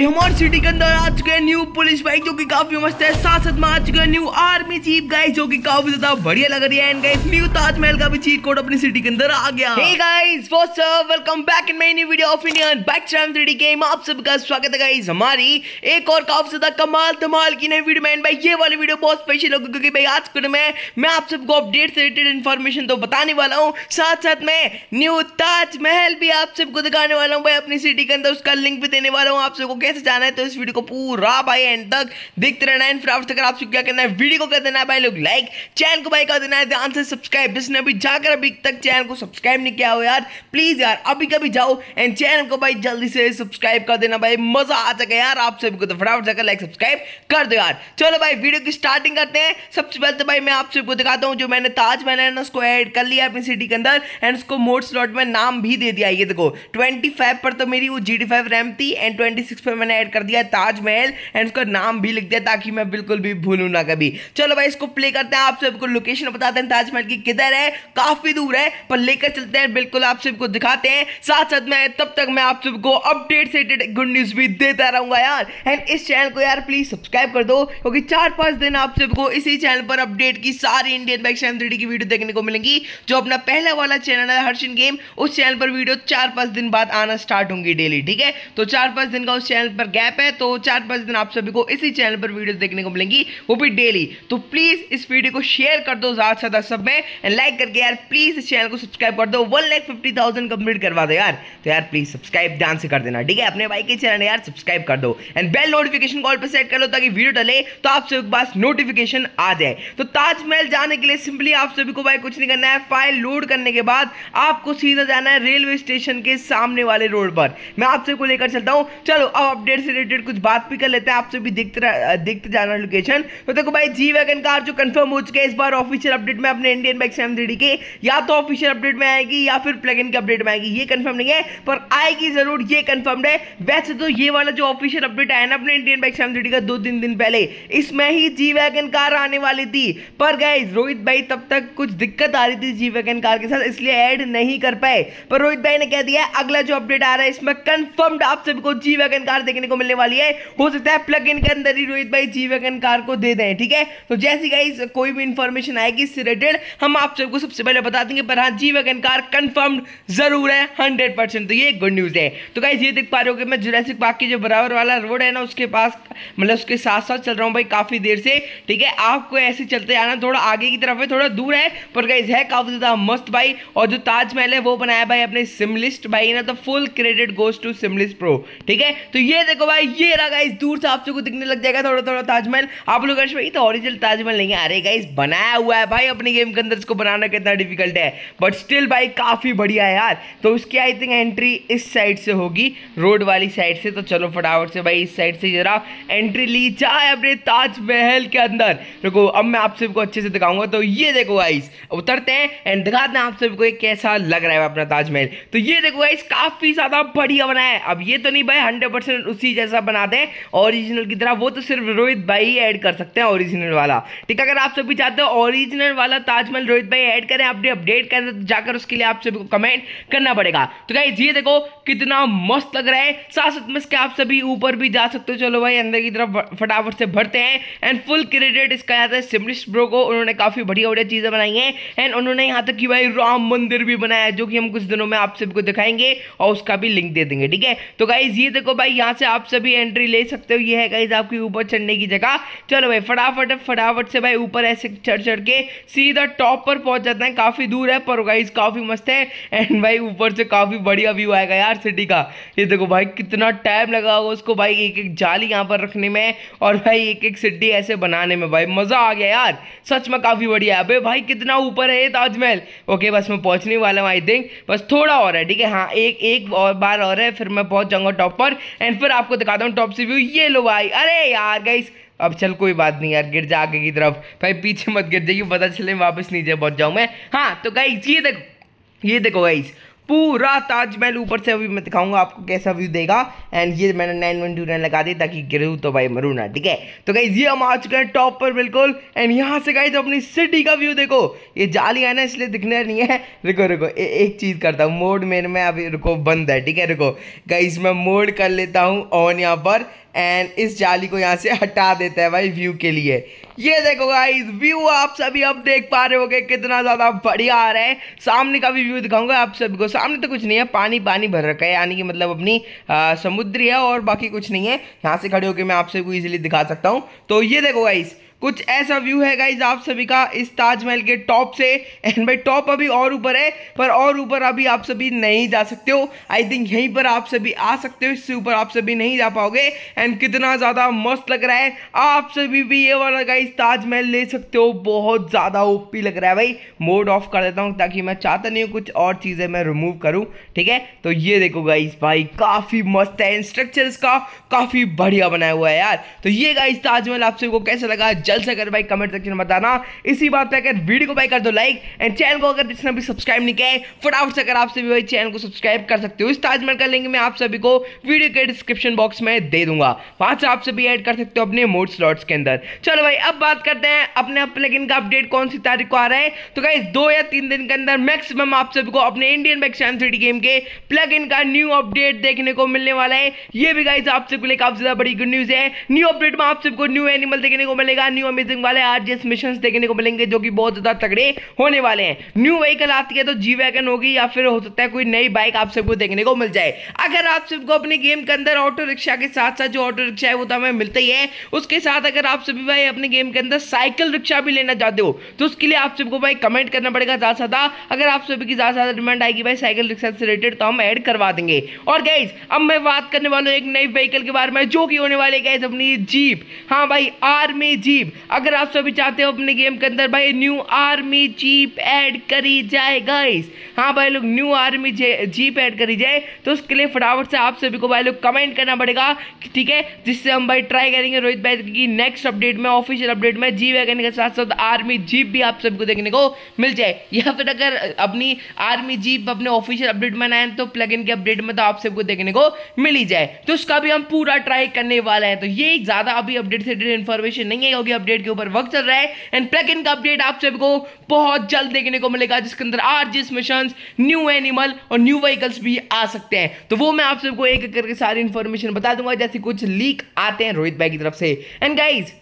वही हमारे सिटी के अंदर आ चुके हैं न्यू पुलिस बाइक जो कि काफी मस्त है साथ साथ में आ चुके हैं न्यू आर्मी चीफ गाइस जो कि काफी ज्यादा बढ़िया लग रही है एंड गाइस न्यू ताजमहल का भी चीट कोड अपनी सिटी के अंदर आ गया hey guys what's up welcome back in my new video of Indian bike tram 3D game आप सबका स्वागत है गाइस हमारी एक और काफी ज्यादा कमाल धमाल की नई वीडियो में भाई ये वाली वीडियो बहुत स्पेशल होगी क्योंकि भाई आज के में मैं आप सबको अपडेट से रिलेटेड इन्फॉर्मेशन तो बताने वाला हूँ साथ साथ में न्यू ताजमहल भी आप सबको दिखाने वाला हूँ भाई अपनी सिटी के अंदर उसका लिंक भी देने वाला हूँ आप सबको कैसे जाना है तो इस वीडियो को पूरा भाई एंड तक देखते रहना है फटाफट से आपसे क्या करना है वीडियो को कर देना है भाई लोग लाइक चैनल को भाई कर देना है ध्यान से सब्सक्राइब जिसने अभी जाकर अभी तक चैनल को सब्सक्राइब नहीं किया हो यार प्लीज यार अभी कभी जाओ एंड चैनल को भाई जल्दी से सब्सक्राइब कर देना भाई मजा आ जाएगा यार आप सभी को तो फटाफट जाकर लाइक सब्सक्राइब कर दो यार चलो भाई वीडियो की स्टार्टिंग करते हैं सबसे पहले तो भाई मैं आप सभी को दिखाता हूँ जो मैंने ताजमहल है ना उसको एड कर लिया अपनी सिटी के अंदर एंड उसको मोड स्लॉट में नाम भी दे दिया ये देखो ट्वेंटी फाइव पर तो मेरी वो जी डी फाइव रैम थी एंड ट्वेंटी सिक्स पर मैंने ऐड कर दिया ताजमहल एंड उसका नाम भी लिख दिया ताकि मैं बिल्कुल भी भूलूँ ना कभी चलो भाई इसको प्ले करते हैं आप सबको लोकेशन बताते हैं ताजमहल की किधर है काफ़ी दूर है पर लेकर चलते हैं बिल्कुल आप सबको दिखाते हैं साथ साथ में तब तक मैं आप सबको अपडेट से गुड न्यूज़ भी देता रहूँगा यार एंड इस चैनल को यार प्लीज़ सब्सक्राइब कर दो क्योंकि चार पाँच दिन आप सबको इसी चैनल पर अपडेट की सारी इंडियन बाइक एम की वीडियो देखने को मिलेंगी जो अपना पहला वाला चैनल है हर्षिन गेम उस चैनल पर वीडियो चार पाँच दिन बाद आना स्टार्ट होंगी डेली ठीक है तो चार पाँच दिन का उस चैनल चैनल पर गैप है तो चार पाँच दिन आप सभी को इसी चैनल पर वीडियो देखने को मिलेंगी वो भी डेली तो प्लीज़ इस वीडियो को शेयर कर दो ज़्यादा से ज़्यादा सब में एंड लाइक करके यार प्लीज़ इस चैनल को सब्सक्राइब कर दो one lakh fifty thousand complete करवा दो यार तो यार प्लीज़ सब्सक्राइब ध्यान से कर देना ठीक है अपने भाई के चैनल यार सब्सक्राइब कर दो एंड बेल नोटिफिकेशन कॉल पर सेट कर लो ताकि वीडियो डले तो आप सभी के पास नोटिफिकेशन आ जाए तो ताजमहल जाने के लिए सिंपली आप सभी को भाई कुछ नहीं करना है फाइल लोड करने के बाद आपको सीधा जाना है रेलवे स्टेशन के सामने वाले रोड पर मैं आप को लेकर चलता हूँ चलो अब अपडेट से रिलेटेड कुछ बात भी कर लेते हैं आपसे भी देखते देखते जाना लोकेशन तो देखो भाई जी वैगन कार जो कंफर्म हो चुके इस बार ऑफिशियल अपडेट में अपने इंडियन बाइक सेवन के या तो ऑफिशियल अपडेट में आएगी या फिर प्लग इन के अपडेट में आएगी ये कन्फर्म नहीं है पर आएगी जरूर ये कन्फर्म है वैसे तो ये वाला जो ऑफिशियल अपडेट आया ना अपने इंडियन बाइक सेवन का दो तीन दिन पहले इसमें ही जी वैगन कार आने वाली थी पर गए रोहित भाई तब तक कुछ दिक्कत आ रही थी जी वैगन कार के साथ इसलिए ऐड नहीं कर पाए पर रोहित भाई ने कह दिया अगला जो अपडेट आ रहा है इसमें कंफर्म आप सभी को जी वैगन कार कार देखने को मिलने वाली है हो सकता है प्लग इन के अंदर ही रोहित भाई जी वैगन कार को दे दें ठीक है तो जैसी गाइज कोई भी इंफॉर्मेशन आएगी इससे रिलेटेड हम आप सबको सबसे पहले बता देंगे पर हाँ जी वैगन कार कन्फर्म जरूर है हंड्रेड परसेंट तो ये गुड न्यूज़ है तो गाइज ये देख पा रहे हो कि मैं जुरैसिक पार्क की जो बराबर वाला रोड है ना उसके पास मतलब उसके साथ साथ चल रहा हूँ भाई काफ़ी देर से ठीक है आपको ऐसे चलते आना थोड़ा आगे की तरफ है थोड़ा दूर है पर गाइज है काफ़ी ज़्यादा मस्त भाई और जो ताजमहल है वो बनाया भाई अपने सिमलिस्ट भाई ना तो फुल क्रेडिट गोज टू सिमलिस्ट प्रो ठीक है तो ये देखो भाई ये रहा गाइस दूर से आप लोग दिखने लग जाएगा थोड़ा थोड़ा ताजमहल आप लोग भाई तो ओरिजिनल ताजमहल नहीं है अरे गाइस बनाया हुआ है भाई अपने गेम के अंदर इसको बनाना कितना डिफिकल्ट है बट स्टिल भाई काफ़ी बढ़िया है यार तो उसकी आई थिंक एंट्री इस साइड से होगी रोड वाली साइड से तो चलो फटाफट से भाई इस साइड से जरा एंट्री ली जाए अपने ताजमहल के अंदर देखो अब मैं आप सबको अच्छे से दिखाऊंगा तो ये देखो गाइस उतरते हैं एंड दिखाते हैं आप सबको ये कैसा लग रहा है अपना ताजमहल तो ये देखो गाइस काफ़ी ज़्यादा बढ़िया बनाया है अब ये तो नहीं भाई हंड्रेड ओरिजिनल उसी जैसा बना दें ओरिजिनल की तरह वो तो सिर्फ रोहित भाई ही ऐड कर सकते हैं ओरिजिनल वाला ठीक है अगर आप सभी चाहते हो ओरिजिनल वाला ताजमहल रोहित भाई ऐड करें अपने अपडेट करें तो जाकर उसके लिए आप सभी को कमेंट करना पड़ेगा तो क्या ये देखो कितना मस्त लग रहा है साथ साथ में इसके आप सभी ऊपर भी जा सकते हो चलो भाई अंदर की तरफ फटाफट से भरते हैं एंड फुल क्रेडिट इसका याद है सिमरिश ब्रो को उन्होंने काफ़ी बढ़िया बढ़िया चीज़ें बनाई हैं एंड उन्होंने यहाँ तक कि भाई राम मंदिर भी बनाया जो कि हम कुछ दिनों में आप सभी को दिखाएंगे और उसका भी लिंक दे देंगे ठीक है तो गाइज ये देखो भाई यहाँ यहाँ से आप सभी एंट्री ले सकते हो ये है गाइज आपके ऊपर चढ़ने की जगह चलो भाई फटाफट फटाफट से भाई ऊपर ऐसे चढ़ चढ़ के सीधा टॉप पर पहुंच जाते हैं काफ़ी दूर है पर गाइज काफ़ी मस्त है एंड भाई ऊपर से काफ़ी बढ़िया व्यू आएगा यार सिटी का ये देखो भाई कितना टाइम लगा होगा उसको भाई एक एक जाली यहाँ पर रखने में और भाई एक एक सिटी ऐसे बनाने में भाई मज़ा आ गया यार सच में काफ़ी बढ़िया है अबे भाई कितना ऊपर है ये ताजमहल ओके बस मैं पहुंचने वाला हूँ आई थिंक बस थोड़ा और है ठीक है हाँ एक एक और बार और है फिर मैं पहुंच जाऊंगा टॉप पर एंड पर आपको दिखाता हूँ टॉप से व्यू ये लो भाई अरे यार गाइस अब चल कोई बात नहीं यार गिर जा आगे की तरफ भाई पीछे मत गिर जाइए पता चले वापस नीचे पहुंच जाऊँ मैं हाँ तो गई ये देखो ये देखो गाइस पूरा ताजमहल ऊपर से अभी मैं दिखाऊंगा आपको कैसा व्यू देगा एंड ये मैंने नाइन वन टू नाइन लगा दी ताकि गिरू तो भाई मरू ना ठीक है तो गाइज ये हम आ चुके हैं टॉप पर बिल्कुल एंड यहाँ से गाइज अपनी सिटी का व्यू देखो ये जाली है ना इसलिए दिखना नहीं है रुको रुको ए, एक चीज़ करता हूँ मोड मेरे में अभी रुको बंद है ठीक है रुको गाइज मैं मोड कर लेता हूँ ऑन यहाँ पर एंड इस जाली को यहाँ से हटा देता है भाई व्यू के लिए ये देखो गाइस व्यू आप सभी अब देख पा रहे होगे कितना ज़्यादा बढ़िया आ रहा है सामने का भी व्यू दिखाऊंगा आप सभी को सामने तो कुछ नहीं है पानी पानी भर रखा है यानी कि मतलब अपनी आ, समुद्री है और बाकी कुछ नहीं है यहाँ से खड़े होकर मैं आप सभी को ईजिली दिखा सकता हूँ तो ये देखो गाइस कुछ ऐसा व्यू है गाइज आप सभी का इस ताजमहल के टॉप से एंड भाई टॉप अभी और ऊपर है पर और ऊपर अभी आप सभी नहीं जा सकते हो आई थिंक यहीं पर आप सभी आ सकते हो इससे ऊपर आप सभी नहीं जा पाओगे एंड कितना ज़्यादा मस्त लग रहा है आप सभी भी ये वाला गाइज ताजमहल ले सकते हो बहुत ज़्यादा ओपी लग रहा है भाई मोड ऑफ कर देता हूँ ताकि मैं चाहता नहीं हूँ कुछ और चीज़ें मैं रिमूव करूँ ठीक है तो ये देखो गाइज भाई काफ़ी मस्त है स्ट्रक्चर इसका काफ़ी बढ़िया बनाया हुआ है यार तो ये गाइज ताजमहल आप सभी को कैसा लगा जल्द से जल्द भाई कमेंट सेक्शन में बताना इसी बात पे अगर वीडियो को भाई कर दो लाइक एंड चैनल को अगर जिसने अभी सब्सक्राइब नहीं किया है फटाफट से अगर आप सभी भाई चैनल को सब्सक्राइब कर सकते हो इस ताजमहल का लिंक मैं आप सभी को वीडियो के डिस्क्रिप्शन बॉक्स में दे दूंगा वहां से आप सभी ऐड कर सकते हो अपने मोड स्लॉट्स के अंदर चलो भाई अब बात करते हैं अपने प्लेगिन का अपडेट कौन सी तारीख को आ रहा है तो कहीं दो या तीन दिन के अंदर मैक्सिमम आप सभी को अपने इंडियन बैक सैम थ्री गेम के प्लग इन का न्यू अपडेट देखने को मिलने वाला है ये भी गाइज आप सबको लिए काफी ज्यादा बड़ी गुड न्यूज है न्यू अपडेट में आप सबको न्यू एनिमल देखने को मिलेगा न्यू अमेजिंग वाले आर जी मिशन देखने को मिलेंगे जो कि बहुत ज़्यादा तगड़े होने वाले हैं न्यू व्हीकल आती है तो जी वैगन होगी या फिर हो सकता है कोई नई बाइक आप सबको देखने को मिल जाए अगर आप सबको अपने गेम के अंदर ऑटो रिक्शा के साथ साथ जो ऑटो रिक्शा है वो तो हमें मिलता ही है उसके साथ अगर आप सभी भाई अपने गेम के अंदर साइकिल रिक्शा भी लेना चाहते हो तो उसके लिए आप सबको भाई कमेंट करना पड़ेगा ज़्यादा से ज़्यादा अगर आप सभी की ज़्यादा से ज़्यादा डिमांड आएगी भाई साइकिल रिक्शा से रिलेटेड तो हम ऐड करवा देंगे और गाइज अब मैं बात करने वाला हूँ एक नई व्हीकल के बारे में जो कि होने वाले गाइज अपनी जीप हाँ भाई आर्मी जीप अगर आप सभी चाहते हो अपने गेम के अंदर भाई न्यू आर्मी जीप ऐड करी जाए गाइस हाँ भाई लोग न्यू आर्मी जीप ऐड करी जाए तो उसके लिए फटाफट से आप सभी को भाई लोग कमेंट करना पड़ेगा ठीक है जिससे हम भाई ट्राई करेंगे रोहित भाई की नेक्स्ट अपडेट में ऑफिशियल अपडेट में जी वैगन के साथ साथ आर्मी जीप भी आप सभी को देखने को मिल जाए या फिर अगर अपनी आर्मी जीप अपने ऑफिशियल अपडेट में आए तो प्लग के अपडेट में तो आप सबको देखने को मिल ही जाए तो उसका भी हम पूरा ट्राई करने वाले हैं तो ये ज़्यादा अभी अपडेट से इन्फॉर्मेशन नहीं है क्योंकि अपडेट के ऊपर वक्त चल रहा है एंड प्लगइन का अपडेट आप सभी को बहुत जल्द देखने को मिलेगा जिसके अंदर आर जिस मिशन न्यू एनिमल और न्यू व्हीकल्स भी आ सकते हैं तो वो मैं आप सबको एक एक करके सारी इन्फॉर्मेशन बता दूंगा जैसे कुछ लीक आते हैं रोहित भाई की तरफ से एंड गाइज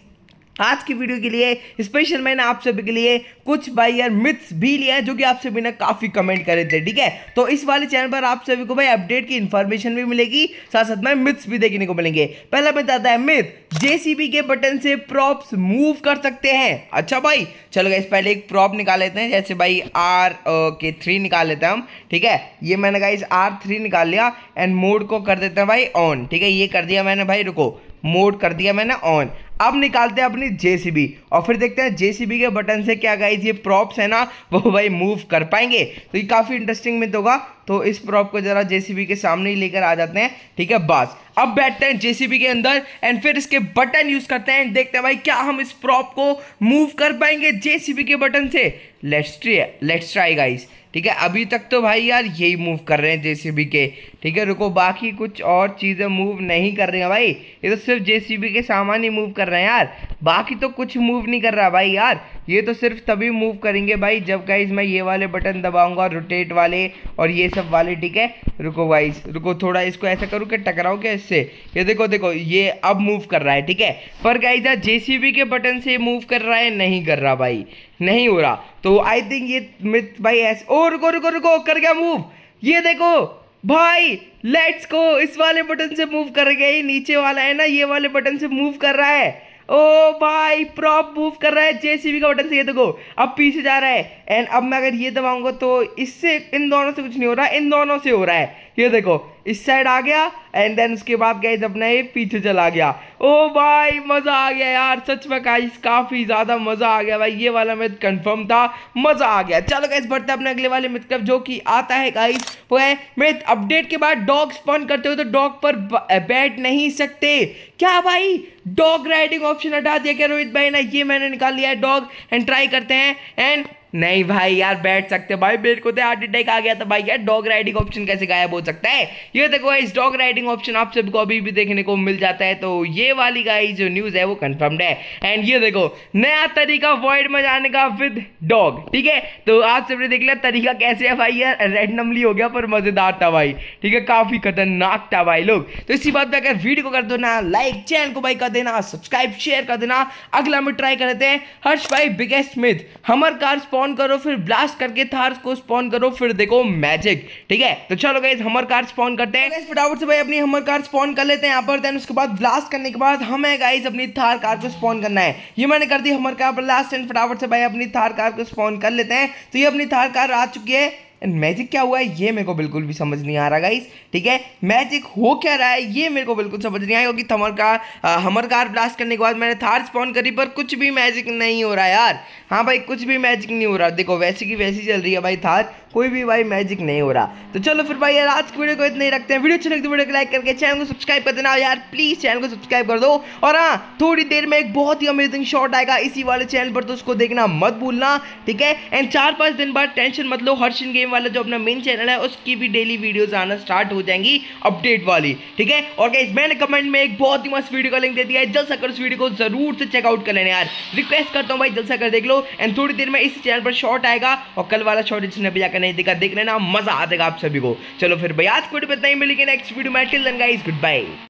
आज की वीडियो के लिए स्पेशल मैंने आप सभी के लिए कुछ भाई यार मिथ्स भी लिया है जो कि आप सभी ने काफ़ी कमेंट करे थे ठीक है तो इस वाले चैनल पर आप सभी को भाई अपडेट की इन्फॉर्मेशन भी मिलेगी साथ साथ में मिथ्स भी देखने को मिलेंगे पहला बताता है मिथ जेसीबी के बटन से प्रॉप्स मूव कर सकते हैं अच्छा भाई चलो इस पहले एक प्रॉप निकाल लेते हैं जैसे भाई आर के थ्री निकाल लेते हैं हम ठीक है ये मैंने कहा इस आर थ्री निकाल लिया एंड मोड को कर देते हैं भाई ऑन ठीक है ये कर दिया मैंने भाई रुको मोड कर दिया मैंने ऑन अब निकालते हैं अपनी जेसीबी और फिर देखते हैं जेसीबी के बटन से क्या गाइज ये प्रॉप्स है ना वो भाई मूव कर पाएंगे तो ये काफ़ी इंटरेस्टिंग में होगा तो इस प्रॉप को जरा जेसीबी के सामने ही लेकर आ जाते हैं ठीक है बस अब बैठते हैं जेसीबी के अंदर एंड फिर इसके बटन यूज करते हैं देखते हैं भाई क्या हम इस प्रॉप को मूव कर पाएंगे जेसीबी के बटन से let's try let's try guys ठीक है अभी तक तो भाई यार यही मूव कर रहे हैं जेसीबी के ठीक है रुको बाकी कुछ और चीज़ें मूव नहीं कर रही हैं भाई ये तो सिर्फ जेसीबी के सामान ही मूव कर रहे हैं यार बाकी तो कुछ मूव नहीं कर रहा भाई यार ये तो सिर्फ तभी मूव करेंगे भाई जब गाइज मैं ये वाले बटन दबाऊंगा रोटेट वाले और ये सब वाले ठीक है रुको वाइज रुको थोड़ा इसको ऐसा करूँ कि टकराओ क्या इससे ये देखो देखो ये अब मूव कर रहा है ठीक है पर गाइज यार जे के बटन से मूव कर रहा है नहीं कर रहा भाई नहीं हो रहा तो आई थिंक ये भाई ऐसे ओ रुको रुको रुको कर गया मूव ये देखो भाई लेट्स को इस वाले बटन से मूव कर गए नीचे वाला है ना ये वाले बटन से मूव कर रहा है ओ भाई प्रॉप मूव कर रहा है जेसीबी का बटन से ये देखो अब पीछे जा रहा है एंड अब मैं अगर ये दबाऊंगा तो इससे इन दोनों से कुछ नहीं हो रहा है इन दोनों से हो रहा है ये देखो इस साइड आ गया एंड देन उसके बाद गाइज अपना ये पीछे चला गया ओ भाई मज़ा आ गया यार सच में गाइस काफ़ी ज़्यादा मज़ा आ गया भाई ये वाला मैच कंफर्म था मज़ा आ गया चलो गाइज बढ़ते अपने अगले वाले मिथ जो कि आता है गाइस वो है मैथ अपडेट के बाद डॉग स्पॉन करते हो तो डॉग पर बैठ नहीं सकते क्या भाई डॉग राइडिंग ऑप्शन हटा दिया क्या रोहित भाई ना ये मैंने निकाल लिया है डॉग एंड ट्राई करते हैं एंड नहीं भाई यार बैठ सकते भाई मेरे को तो हार्ट अटैक आ गया था भाई यार डॉग राइडिंग ऑप्शन कैसे गायब हो सकता है ये देखो इस डॉग राइडिंग ऑप्शन आप सबको अभी भी देखने को मिल जाता है तो ये वाली गाई जो न्यूज़ है वो कंफर्मड है एंड ये देखो नया तरीका वर्ल्ड में जाने का विद डॉग ठीक है तो आप सबने देख लिया तरीका कैसे है भाई यार रेंडमली हो गया पर मज़ेदार था भाई ठीक है काफ़ी खतरनाक था भाई लोग तो इसी बात पर अगर वीडियो को कर दो ना लाइक चैनल को भाई कर देना सब्सक्राइब शेयर कर देना अगला हम ट्राई करते हैं हर्ष भाई biggest myth Hummer cars spawn करो फिर ब्लास्ट करके थार्स को स्पॉन करो फिर देखो मैजिक ठीक है तो चलो गाइज हमर कार स्पॉन करते हैं तो फटाफट से भाई अपनी हमर कार स्पॉन कर लेते हैं यहाँ पर देन उसके बाद ब्लास्ट करने के बाद हमें गाइज अपनी थार कार को स्पॉन करना है ये मैंने कर दी हमर कार ब्लास्ट एंड फटाफट से भाई अपनी थार कार को स्पॉन कर लेते हैं तो ये अपनी थार कार आ चुकी है मैजिक क्या हुआ है ये मेरे को बिल्कुल भी समझ नहीं आ रहा गाइस ठीक है मैजिक हो क्या रहा है ये मेरे को बिल्कुल समझ नहीं आया क्योंकि थमर का हमर कार ब्लास्ट करने के बाद मैंने थार स्पॉन करी पर कुछ भी मैजिक नहीं हो रहा यार हाँ भाई कुछ भी मैजिक नहीं हो रहा देखो वैसे की वैसी चल रही है भाई थार कोई भी भाई मैजिक नहीं हो रहा तो चलो फिर भाई यार आज की वीडियो को इतना ही रखते हैं वीडियो अच्छी लगती तो वीडियो को लाइक करके चैनल को सब्सक्राइब कर देना यार प्लीज़ चैनल को सब्सक्राइब कर दो और हाँ थोड़ी देर में एक बहुत ही अमेजिंग शॉर्ट आएगा इसी वाले चैनल पर तो उसको देखना मत भूलना ठीक है एंड चार पाँच दिन बाद टेंशन मत लो हर्षिन गेम वाला जो अपना मेन चैनल है उसकी भी डेली वीडियोज आना स्टार्ट हो जाएंगी अपडेट वाली ठीक है और क्या मैंने कमेंट में एक बहुत ही मस्त वीडियो का लिंक दे दिया है जल्द अगर उस वीडियो को जरूर से चेकआउट कर लेना यार रिक्वेस्ट करता हूँ भाई जल्द अगर देख लो एंड थोड़ी देर में इसी चैनल पर शॉर्ट आएगा और कल वाला शॉर्ट जिसने भी जाकर का नहीं दिखा देख लेना मजा आ जाएगा आप सभी को चलो फिर भाई आज को नहीं मिलेगी नेक्स्ट वीडियो में टिल गुड बाय